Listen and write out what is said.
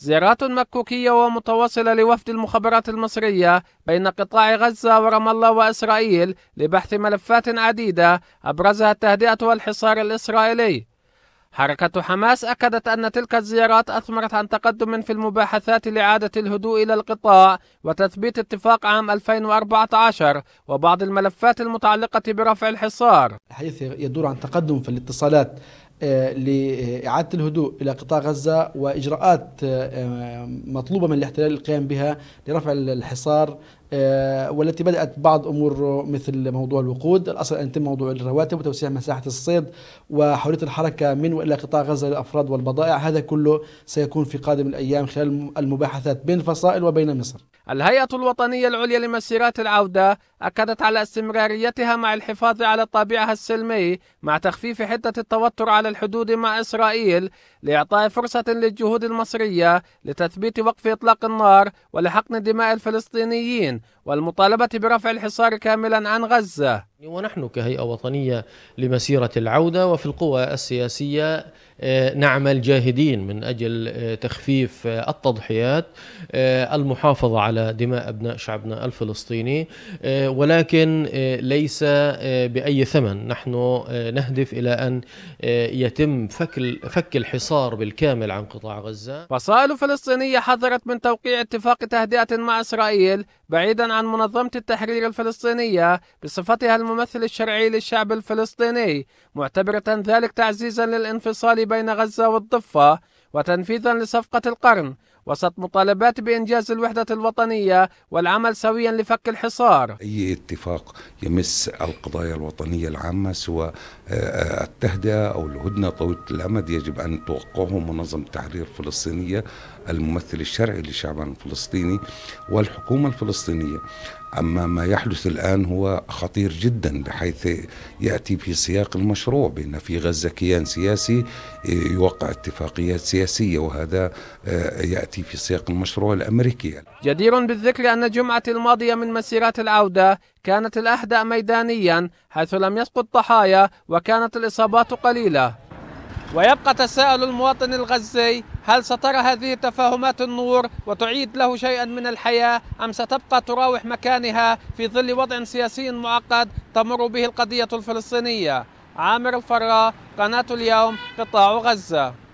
زيارات مكوكية ومتواصلة لوفد المخابرات المصرية بين قطاع غزة ورام الله وإسرائيل لبحث ملفات عديدة أبرزها التهدئة والحصار الإسرائيلي. حركة حماس أكدت أن تلك الزيارات أثمرت عن تقدم في المباحثات لإعادة الهدوء إلى القطاع وتثبيت اتفاق عام 2014 وبعض الملفات المتعلقة برفع الحصار. الحديث يدور عن تقدم في الاتصالات آه، لإعادة الهدوء إلى قطاع غزة وإجراءات آه، آه، مطلوبة من الاحتلال القيام بها لرفع الحصار والتي بدأت بعض أمور مثل موضوع الوقود الأصل أن يتم موضوع الرواتب وتوسيع مساحة الصيد وحرية الحركة من وإلى قطاع غزة للأفراد والبضائع هذا كله سيكون في قادم الأيام خلال المباحثات بين الفصائل وبين مصر الهيئة الوطنية العليا لمسيرات العودة أكدت على استمراريتها مع الحفاظ على طابعها السلمي مع تخفيف حدة التوتر على الحدود مع إسرائيل لإعطاء فرصة للجهود المصرية لتثبيت وقف إطلاق النار ولحقن دماء الفلسطينيين والمطالبة برفع الحصار كاملا عن غزة ونحن كهيئة وطنية لمسيرة العودة وفي القوى السياسية آه، نعمل جاهدين من أجل آه، تخفيف آه، التضحيات المحافظة على دماء أبناء شعبنا الفلسطيني ولكن ليس بأي ثمن نحن نهدف إلى أن يتم فك, فك الحصار بالكامل عن قطاع غزة فصائل فلسطينية حذرت من توقيع اتفاق تهدئة مع إسرائيل بعيدا عن عن منظمة التحرير الفلسطينية بصفتها الممثل الشرعي للشعب الفلسطيني معتبرة ذلك تعزيزا للانفصال بين غزة والضفة وتنفيذا لصفقة القرن وسط مطالبات بإنجاز الوحدة الوطنية والعمل سويا لفك الحصار أي اتفاق يمس القضايا الوطنية العامة سواء آه، آه، التهدئة أو الهدنة طويلة الأمد يجب أن توقعه منظمة التحرير الفلسطينية الممثل الشرعي لشعبنا الفلسطيني والحكومة الفلسطينية أما ما يحدث الآن هو خطير جدا بحيث يأتي في سياق المشروع بأن في غزة كيان سياسي آه، يوقع اتفاقيات سياسية وهذا آه، يأتي في سياق المشروع الأمريكي جدير بالذكر أن الجمعة الماضية من مسيرات العودة كانت الأهدأ ميدانيا حيث لم يسقط ضحايا وكانت الإصابات قليلة ويبقى تساؤل المواطن الغزي هل سترى هذه التفاهمات النور وتعيد له شيئا من الحياة أم ستبقى تراوح مكانها في ظل وضع سياسي معقد تمر به القضية الفلسطينية عامر الفراء قناة اليوم قطاع غزة